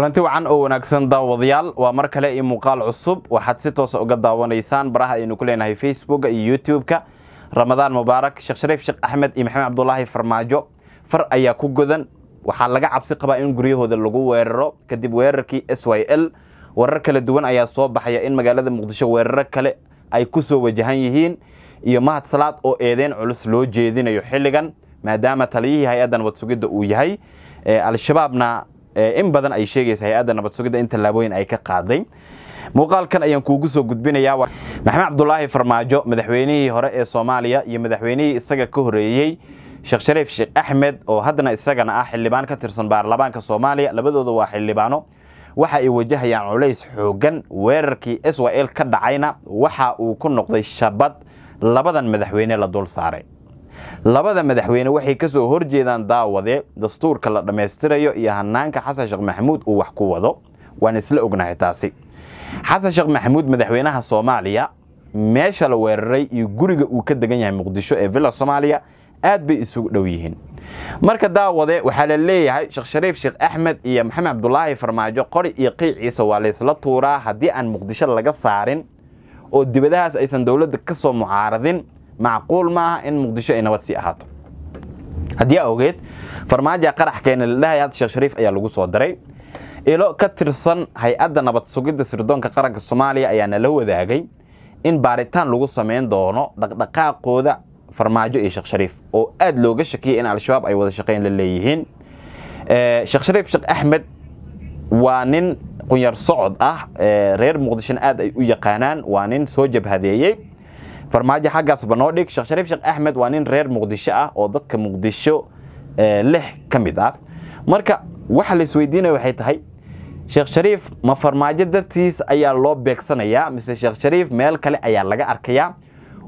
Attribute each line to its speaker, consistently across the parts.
Speaker 1: kulanti wacan oo wanaagsan daawadayaal waa mar kale iyo muuqaal cusub waxaad si toosa ah uga daawanaysaan baraha aynu ku leenahay facebooka iyo youtube-ka ramadaan mubaarak sheekh shariif sheekh axmed iyo maxamed cabdulaahi farmaajo far ayaa ku godan waxaa laga cabsi qabaa in guryahooda lagu weeraro kadib weerarkii s y l warar kala duwan ayaa soo baxaya in magaalada muqdisho weeraro kale ay ku soo wajahan yihiin iyo mahad salaad oo eedeyn culus loo jeedinayo xilligan maadaama taliyihii hay-addan wadsugidda uu yahay al-shabaabna in badan ay sheegaysa hay-adda nabad sugidda in tallaabooyin ay ka qaaday muuqaalkan ayaan kuugu soo gudbinayaa maxamed cabdulaahi farmaajo madaxweynihii hore ee soomaaliya iyo madaxweynihii isaga ka horeeyey sheekh shariif sheekh axmed oo haddana isagana ah xildhibaan ka tirsan baarlamaanka soomaaliya labadooda waa xildhibaano waxa ay wajahayaan culays xooggan weerarkii israel ka dhacayna waxa uu ku noqday shabad labadan madaxweyne la dul saaray labada madaxweyne waxay ka soo horjeedaan daawade dastuurka la dhammaystirayo iyo hanaanka xasan sheekh maxamuud uu wax ku wado waan isla ognahay taasi xasan sheekh maxamuud madaxweynaha soomaaliya meesha la weeraray iyo guriga uu ka degan yahay muqdisho ee villa soomaaliya aad bay isugu dhow yihiin marka daawade waxaa la leeyahay sheekh shariif sheekh axmed iyo maxamed cabdulaahi farmaajo qori iyo qiiciisa waa laysla tuuraa haddii aan muqdisho laga saarin oo dibadahaas aysan dowladda ka soo mucaaradin macquul maaha in muqdisho ay nabad sii ahaato haddii awgeed farmaajo qaraxkeena la dhahay had sheekh shariif ayaa lagu soo diray ilo ka tirsan hay-adda nabad sugidda sirdoonka qaranka soomaaliya ayaa nala wadaagay in baaritaan lagu samayn doono dhaqdhaqaaqooda farmaajo iyo sheekh shariif oo aada looga shakiyay in al-shabaab ay wada shaqayn la leeyihiin sheekh shariif sheekh axmed waa nin qunyar socod ah reer muqdishona aad ay u yaqaanaan waa nin soo jabhadeeyey farmaajo xaggaasba noo dhig sheekh shariif sheekh axmed waa nin reer muqdisho ah oo dadka muqdisho eh, leh ka mid ah marka waxa la isweydiinaya waxay tahay sheekh shariif ma farmaajo dartiis ayaa loo beegsanayaa mise sheekh shariif meel kale ayaa laga arkayaa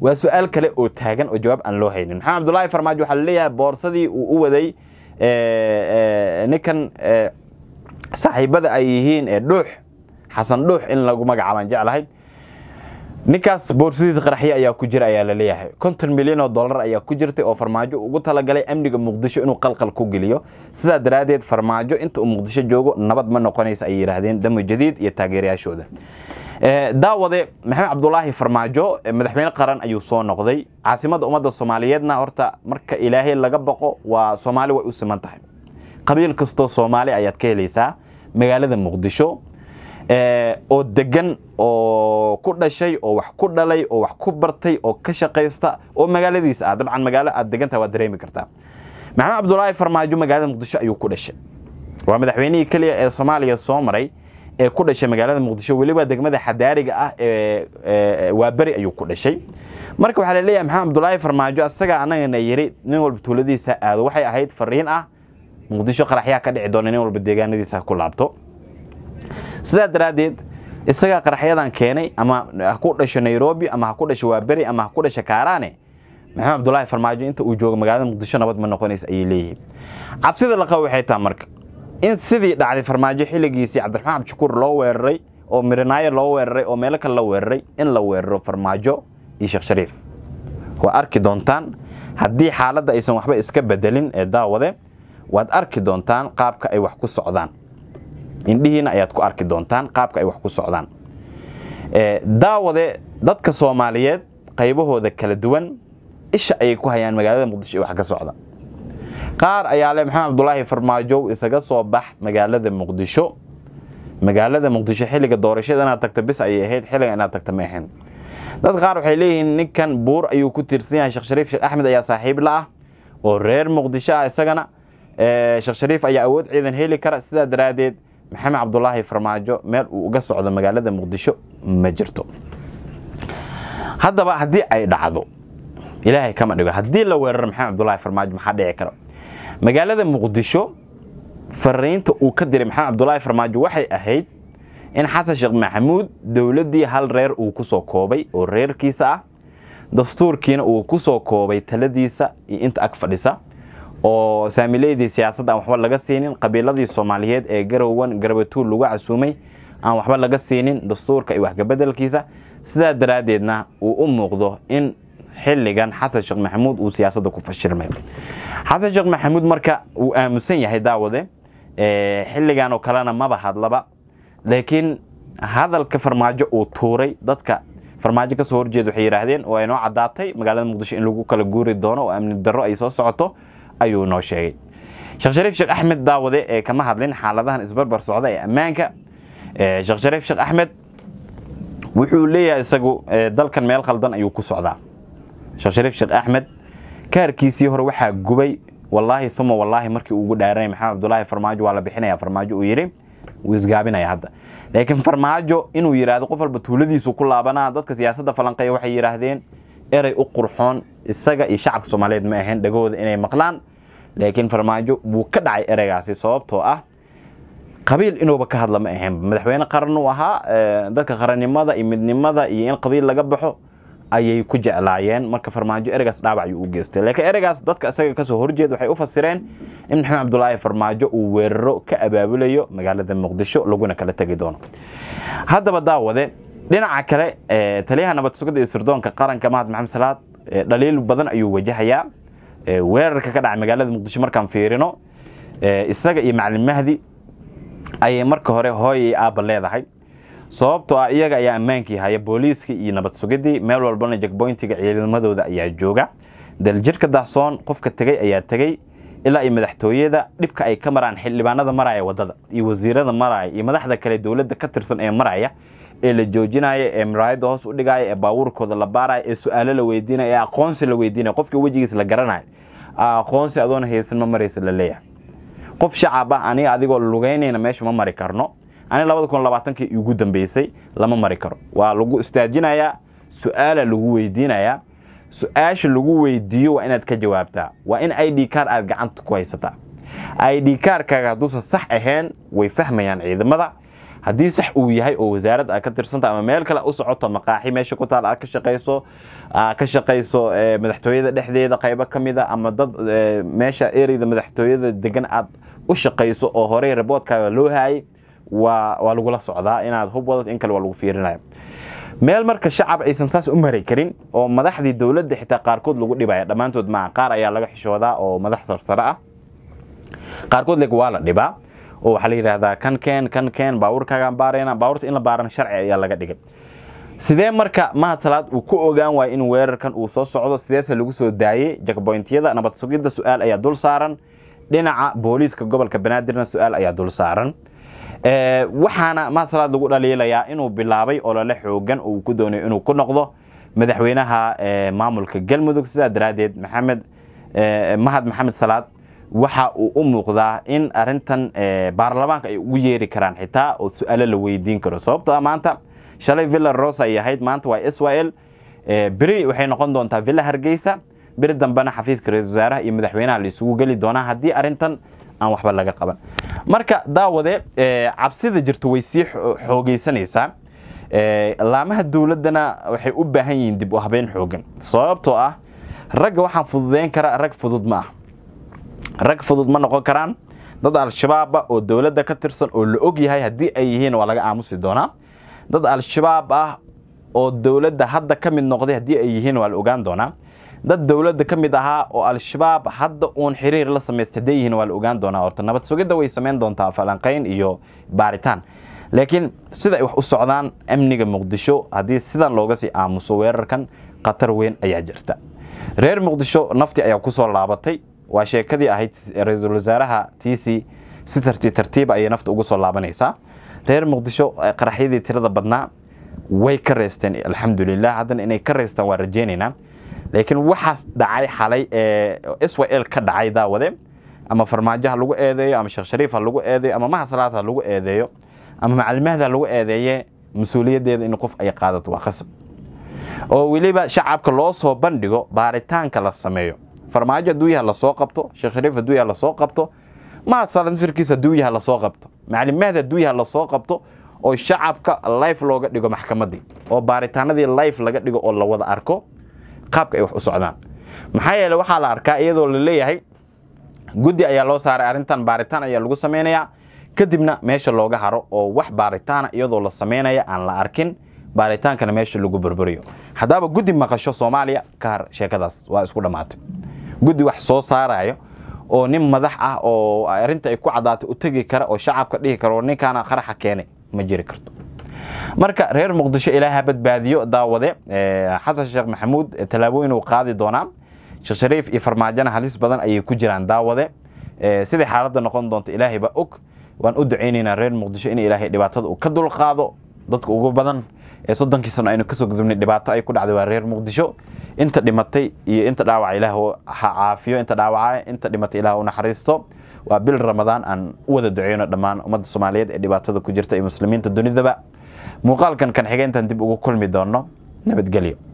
Speaker 1: waa su-aal kale oo taagan oo jawaab aan loo haynin maxamed abdullaahi farmaajo waxaa laleeyahay boorsadii uu u waday eh, eh, ninkan saaxiibada ay yihiin ee dhuux xasan dhuux in lagu magacaabaan jeclahay ninkaas boorsidiisa qaraxyo ayaa ku jira ayaa la leeyahay konton milyan oo dollar ayaa ku jirtay oo farmaajo ugu talagalay amniga muqdisho inuu qalqal ku geliyo sidaa daraaddeed farmaajo inta uu muqdisho joogo nabad ma noqonaysa ay yidhaahdeen damo jadiid iyo taageerayaashooda eh, daawade maxamed cabdulaahi farmaajo eh, madaxweyne qaran ayuu soo noqday caasimada ummadda soomaaliyeedna horta marka ilaahay laga baqo waa soomaali way u siman tahay qabiil kastoo soomaali ayaad ka helaysaa magaalada muqdisho Eh, oo degan oo ku dhashay oo wax ku dhalay oo wax ku bartay oo ka shaqaysta oo magaaladiisa ah dabcan magaalo aad degantaha waad dareemi kartaa maxamed cabdulaahi farmaajo magaalada muqdisho ayuu ku dhashay waa madaxweynihii keliya ee soomaaliya soo maray ee ku dhashay magaalada muqdisho weliba degmada xadaariga ah ee waaberi ayuu ku dhashay marka waxaa laleeyahay maxamed cabdulaahi farmaajo asagaa annagana yiri nin walba tuuladiisa aado waxay ahayd fariin ah muqdisho qaraxyaa ka dhici doona nin walba deegaanadiisa ku laabto sidaa daraaddeed isagaa qaraxyadan keenay ama ha ku dhasho nairobi ama ha ku dhasho waaberi ama ha ku dhasho kaaraane maxamed cabdulaahi farmaajo inta uu joogo magaalada muqdisho nabad ma noqonaysa ayay leeyihiin cabsida laqaba qabo waxay tahay marka in sidii dhacday farmaajo xilligiisii cabdiraxmaan cabdishakuur loo weeraray oo mirinaayo loo weeraray oo meelo kale la weeraray in la weeraro farmaajo iyo sheekh shariif waa arki doontaan haddii xaaladda aysan waxba iska bedelin ee daawade waad arki doontaan qaabka ay wax ku socdaan indhihiina ayaad ku arki doontaan qaabka ay wax ku socdaan daawade dadka soomaaliyeed qaybahooda kala duwan isha ayay ku hayaan magaalada muqdisho ee wax ka socda qaar ayaa leh maxamed cabdulaahi farmaajow isaga soo bax magaalada muqdisho magaalada muqdisho xilliga doorashada inaad tagta bis ayay ahayd xilliga inaad tagta ma dad qaar waxay leeyihiin ninkan buur ayuu ku tiirsan yahay sheekh shariif sheekh axmed ayaa saaxiib la ah oo reer muqdisho ah isagana sheekh shariif ayaa awood ciidan heli kara sidaa daraadeed maxamed cabdulaahi farmaajo meel uu uga socdo magaalada muqdisho ma jirto haddaba haddii ay dhacdo ilaahay kama dhigo haddii la weeraro maxamed cabdulaahi farmaajo maxaa dhici kara magaalada muqdisho fariinta uu ka diray maxamed cabdulaahi farmaajo waxay ahayd in xasan sheekh maxamuud dowladdii hal reer uu ku soo koobay oo reerkiisa ah dastuurkiina uu ku soo koobay taladiisa iyo inta ag fadhisa oo saamileydii siyaasadda aan waxba laga siinin qabiiladii soomaaliyeed ee garowan garabatuul lagu casuumay aan waxba laga siinin dastuurka iyo waxkabedelkiisa sidaa daraaddeedna uu u muuqdo in xilligan xasan sheekh maxamuud uu siyaasadda ku fashilmay xasan sheekh maxamuud marka uu aamusan yahay daawade xilligan oo kalena maba hadlaba laakiin hadalka farmaajo uu tuuray dadka farmaajo kasoo horjeeda waxay yidhaahdeen oo ay noo caddaatay magaalada muqdisho in lagu kala guuri doono oo amni darro ay soo socoto ayuu noo sheegay sheekh shariif sheekh axmed daawade ee eh, kama hadlin xaaladahan isbarbar socda ee ammaanka eh, sheekh shariif sheekh axmed wuxuu leeyahay isagu eh, dalkan meel khaldan ayuu ku socdaa sheekh shariif sheekh axmed kaarkiisii hore waxaa gubay walaahi uma walaahi markii ugu dhaaranay maxamed abdulaahi farmaajo waa la bixinaya farmaajo uu yidhi wuu isgaabinaya hadda laakiin farmaajo inuu yidhaahdo qof walba tuuladiisu ku laabanaa dadka siyaasadda falanqeeya waxay yidhaahdeen erey u qurxoon isaga iyo shacabka soomaaliyeed ma ahayn dhagahooda inay maqlaan laakiin farmaajo wuu ka dhacay ereygaasi sababtoo ah qabiil inuuba ka hadla ma ahayn madaxweyne qaran uu ahaa eh, dadka qarannimada iyo midnimada iyo in qabiil laga baxo ayay ku jeclaayeen marka farmaajo ereygaas dhaabac ayuu u geystay laakiin ereygaas dadka isaga kasoo horjeeda waxay u fasireen in maxamed cabdulaahi farmaajo uu weeraro ka abaabulayo magaalada muqdisho laguna kala tegi doono haddaba daawade dhinaca kale eh, taliyaha nabad iyo sirdoonka qaranka mahad maxamed salaad eh, dhaliil badan ayuu wajahayaa weerarka ka dhacay magaalada muqdisho markaan fiirino isaga iyo macalin mahdi ayay marka hore hooyay aaba leedahay sababtoo ah iyaga ayaa ammaankii haya booliiskii iyo nabad sugidii meel walbana jagboyntiga ciidamadooda ayaa jooga daljirka dahsoon qofka tegey ayaa tegey ilaa iyo madaxtooyada dhibka ay ka maraan xildhibaanada maraya wadada iyo wasiirada maraya iyo madaxda kale dowladda ka tirsan ee maraya ee la joojinaayo ee maraayadda hoos u dhigaayo ee baabuurkooda la baarayo ee su-aalo la weydiinayo ee aqoonsi la weydiinayo qofka wejigiis la garanayo aqoonsi adoona haysan ma maraysa la leeyahay qof shacaba aniga adigoo lugeynayna meesha ma mari karno aniga labada kun labaatankii igu dambeysay lama mari karo waa lagu istaajinayaa su-aala lagu weydiinayaa su-aasha lagu weydiiyo waa inaad ka jawaabtaa waa in i d kar aad gacanta ku haysataa i d karkaaga hadduusan sax ahayn way fahmayaan ciidamada haddii sax uu yahay oo wasaarad a ka tirsanta ama meel kale u socoto maqaaxi meesha ku taal aad ka shaqayso aad ka shaqayso madaxtooyada dhexdeeda qaybo ka mid a ah, ama dad meesha ereyda madaxtooyada degan aad u shaqayso oo horey raboodkaaga loo haayay waa waa lagula socdaa inaad hub wadato in kale waa lagu fiirinaya meel marka shacab aysan saas u mari karin oo madaxdii dowladda xitaa qaarkood lagu dhibaya dhammaantood maa qaar ayaa laga xishoodaa oo madax sarsare ah qaarkood leg waa la dhibaa oo waxaa la yidhaahdaa kan keen kan keen baabuurkaaga baarayna baabuurta in la baaran sharci ayaa laga dhigay sidee marka mahad salaad uu ku ogaan waayo in weerarkan uu soo socdo sideese lagu soo daayay jakboyntiyada nabad sugidda su-aal ayaa dul saaran dhinaca booliiska gobolka banaadirna su-aal ayaa dul saaran waxaana mahad salaad lagu dhaliilayaa inuu bilaabay olole xoogan uu ku doonayo inuu ku noqdo madaxweynaha maamulka galmudug sidaa daraadeed maxamed mahad maxamed salaad waxa uu u muuqdaa in arintan eh, baarlamaanka ay ugu yeeri karaan xitaa oo su-aalo la weydiin karo sababto ah maanta shalay villa rosa ay ahayd maanta waa israel eh, beri waxay noqon doontaa villa hargeysa beri dambena xafiiska ra-isul wasaaraha iyo madaxweynaha la isugu geli doonaa haddii arintan aan waxba laga qaban marka daawade eh, cabsida jirto way sii xoogeysanaysaa laamaha dowladdana waxay u baahan yihiin dib u habeyn xoogan sababtoo ah ragga waxaan fududeyn karaa rag fudud ma ah rag fudud ma noqon karaan dad al shabaab ah oo dowladda ka tirsan oo la og yahay haddii ay yihiin waa laga aamusi doonaa dad al-shabaab ah oo dowladda hadda ka mid noqday haddii ay yihiin waa la ogaan doonaa dad dowladda ka mid ahaa oo al-shabaab hadda uun xiriir la samaysta haddii yihiin waa la ogaan doonaa horta nabad sugidda way samayn doontaa falanqayn iyo baaritaan laakiin sida ay wax u socdaan amniga muqdisho haddii sidan looga sii aamuso weerarkan khatar weyn ayaa jirta reer muqdisho nafti ayaa ku soo laabatay waa sheekadii ahayd ra-iisul wasaaraha tiisi si tartiib tartiiba ah ayay nafta ugu soo laabanaysaa reer muqdisho qaraxyadii tirada badnaa way ka reysteen alxamdulilah haddana inay ka reystaan waa rajeynaynaa laakiin waxaas dhacay xalay ee israel ka dhacay daawade ama farmaajo ha lagu eedeeyo ama sheekh shariif lagu eedeeyo ama mahasalaad ha lagu eedeeyo ama macallimahda lagu eedeeye mas uuliyadeeda in qof ay qaadato waa qasab oo weliba shacabka loo soo bandhigo baaritaanka la sameeyo farmaajo hadduu yaha lasoo qabto sheekh shariif hadduu yaha lasoo qabto maad salanfirkiis hadduu yaha lasoo qabto macalimaahda hadduu yaha lasoo qabto oo shacabka life looga dhigo maxkamaddii oo baaritaanadii life laga dhigo oo la wada arko qaabka ay wax u socdaan maxaa yeele waxaa la arkaa iyadoo la guddi ayaa loo saaray arrintan baaritaan ayaa lagu samaynayaa kadibna meesha looga haro oo wax baaritaana iyadoo la samaynaya aan la arkin baaritaankana meesha lagu burburiyo haddaaba guddi maqasho soomaaliya ka har sheekadaas waa isku dhammaatay guddi wax soo saarayo oo nin madax ah oo arinta ay ku cadaatay u tegi kara oo shacabka dhihi kara oo ninkaana qaraxa keenay ma jiri karto marka reer muqdisho ilaaha badbaadiyo daawade xasan sheekh maxamuud tallaabooyin uu qaadi doonaa sheekh shariif iyo farmaajana halis badan ayay ku jiraan daawade sidai xaaladda noqon doonta ilaahay baa og waan u ducaynaynaa reer muqdisho in ilaahay dhibaatada uu ka dulqaado dadka ugu badan ee soddonkii sano aynu kasoo gudubnay dhibaato ay ku dhacday waa reer muqdisho inta dhimatay iyo inta dhaawaca ilaah ha caafiyo inta dhaawaca inta dhimatay ilaah u naxariisto waa bil ramadaan aan u wada duceyno dhammaan ummadda soomaaliyeed ee dhibaatada ku jirta iyo muslimiinta dunidaba muuqaalkan kan xigeentan dib ugu kulmi doonno nabadgelyo